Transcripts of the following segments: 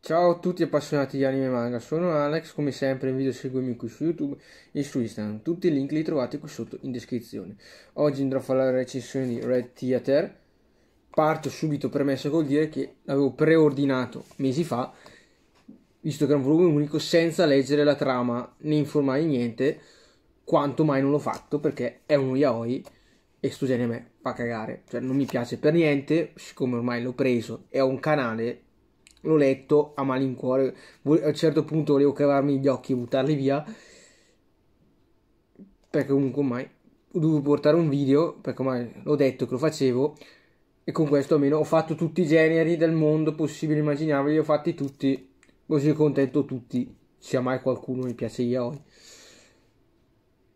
Ciao a tutti appassionati di anime e manga, sono Alex, come sempre invito a seguirmi qui su YouTube e su Instagram, tutti i link li trovate qui sotto in descrizione. Oggi andrò a fare la recensione di Red Theater, parto subito premesso col dire che l'avevo preordinato mesi fa visto che è un volume unico, senza leggere la trama né informare niente, quanto mai non l'ho fatto perché è uno yaoi e sto genere a me fa cagare, cioè non mi piace per niente, siccome ormai l'ho preso e ho un canale, l'ho letto a malincuore, a un certo punto volevo cavarmi gli occhi e buttarli via, perché comunque ormai ho dovuto portare un video, perché ormai l'ho detto che lo facevo, e con questo almeno ho fatto tutti i generi del mondo possibili e immaginabili, li ho fatti tutti Così contento tutti, se mai qualcuno mi piace yaoi.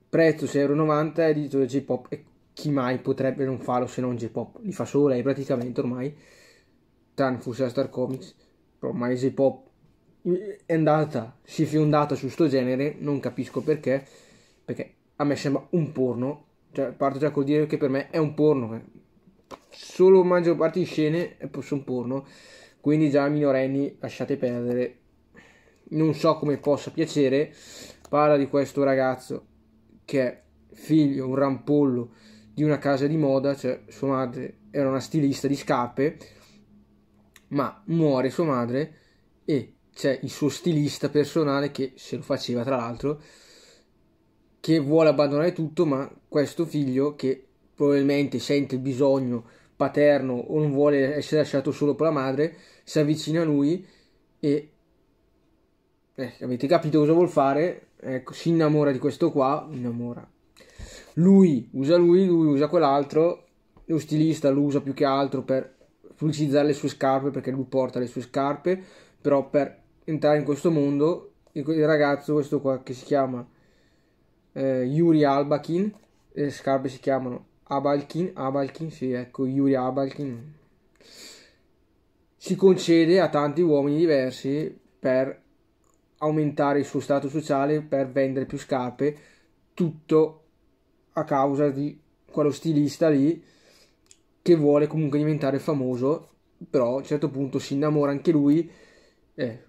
Prezzo 6,90€, editore J-Pop e chi mai potrebbe non farlo se non J-Pop? Li fa solo lei praticamente ormai, tranne forse la Star Comics, però ormai J-Pop è andata, si è fondata su sto genere, non capisco perché, perché a me sembra un porno, cioè parto già col dire che per me è un porno, solo mangio parte di scene e posso un porno quindi già minorenni lasciate perdere. Non so come possa piacere. Parla di questo ragazzo che è figlio, un rampollo di una casa di moda, cioè sua madre era una stilista di scarpe, ma muore sua madre e c'è il suo stilista personale che se lo faceva tra l'altro, che vuole abbandonare tutto, ma questo figlio che probabilmente sente il bisogno paterno o non vuole essere lasciato solo con la madre, si avvicina a lui e eh, avete capito cosa vuol fare? Ecco, si innamora di questo qua, innamora. Lui usa lui, lui usa quell'altro, lo stilista lo usa più che altro per pubblicizzare le sue scarpe perché lui porta le sue scarpe, però per entrare in questo mondo il ragazzo, questo qua che si chiama eh, Yuri Albakin, le scarpe si chiamano Abalkin, Abalkin, sì, ecco, Yuri Abalkin, si concede a tanti uomini diversi per aumentare il suo stato sociale, per vendere più scarpe, tutto a causa di quello stilista lì che vuole comunque diventare famoso, però a un certo punto si innamora anche lui. Eh,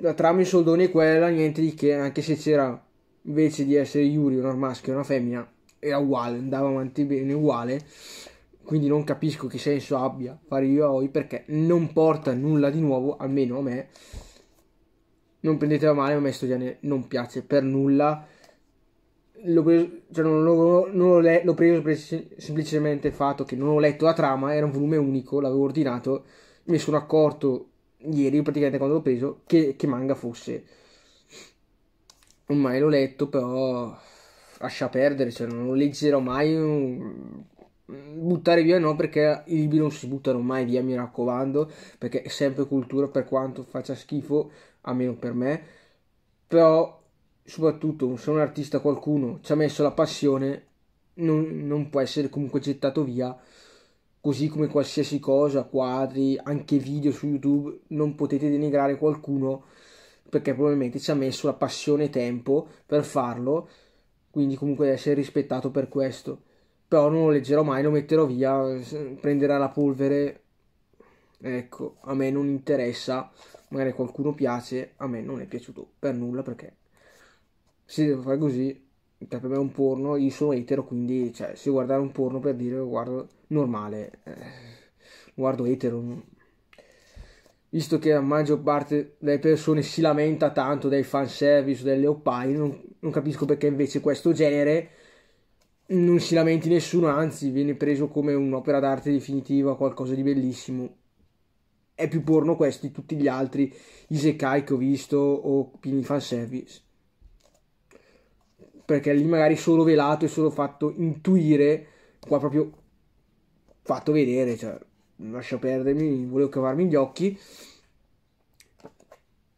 la trama in soldoni è quella, niente di che, anche se c'era invece di essere Yuri, un maschio e una femmina, era uguale, andava avanti bene uguale quindi non capisco che senso abbia fare UI perché non porta nulla di nuovo, almeno a me. Non prendetela male, a me sto genere non piace per nulla. L'ho preso, cioè non, l'ho, non l'ho, l'ho preso per semplicemente il fatto che non ho letto la trama, era un volume unico, l'avevo ordinato, mi sono accorto ieri praticamente quando l'ho preso che, che manga fosse. Ormai l'ho letto, però lascia perdere, cioè non leggerò mai un, mm, buttare via no perché i libri non si buttano mai via mi raccomando perché è sempre cultura per quanto faccia schifo almeno per me però soprattutto se un artista qualcuno ci ha messo la passione non, non può essere comunque gettato via così come qualsiasi cosa quadri anche video su youtube non potete denigrare qualcuno perché probabilmente ci ha messo la passione e tempo per farlo quindi comunque deve essere rispettato per questo però non lo leggerò mai, lo metterò via, prenderà la polvere. Ecco, a me non interessa, magari qualcuno piace, a me non è piaciuto per nulla perché se devo fare così, per me è un porno, io sono etero, quindi cioè, se guardare un porno per dire guardo normale, eh, guardo etero. Visto che la maggior parte delle persone si lamenta tanto dei fanservice, delle opai, non, non capisco perché invece questo genere non si lamenti nessuno, anzi viene preso come un'opera d'arte definitiva, qualcosa di bellissimo. È più porno questi, tutti gli altri isekai che ho visto o pini fanservice. Perché lì magari solo velato e solo fatto intuire, qua proprio fatto vedere, cioè lascia perdermi, volevo cavarmi gli occhi.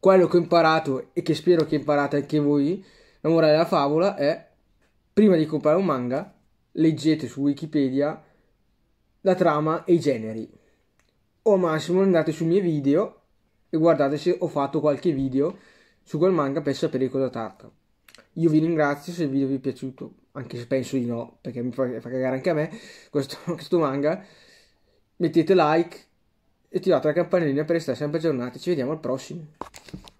Quello che ho imparato e che spero che imparate anche voi, la morale della favola è prima di comprare un manga, leggete su Wikipedia la trama e i generi. O al massimo andate sui miei video e guardate se ho fatto qualche video su quel manga per sapere cosa tratta. Io vi ringrazio se il video vi è piaciuto, anche se penso di no, perché mi fa, fa cagare anche a me questo, questo manga. Mettete like e attivate la campanellina per restare sempre aggiornati. Ci vediamo al prossimo.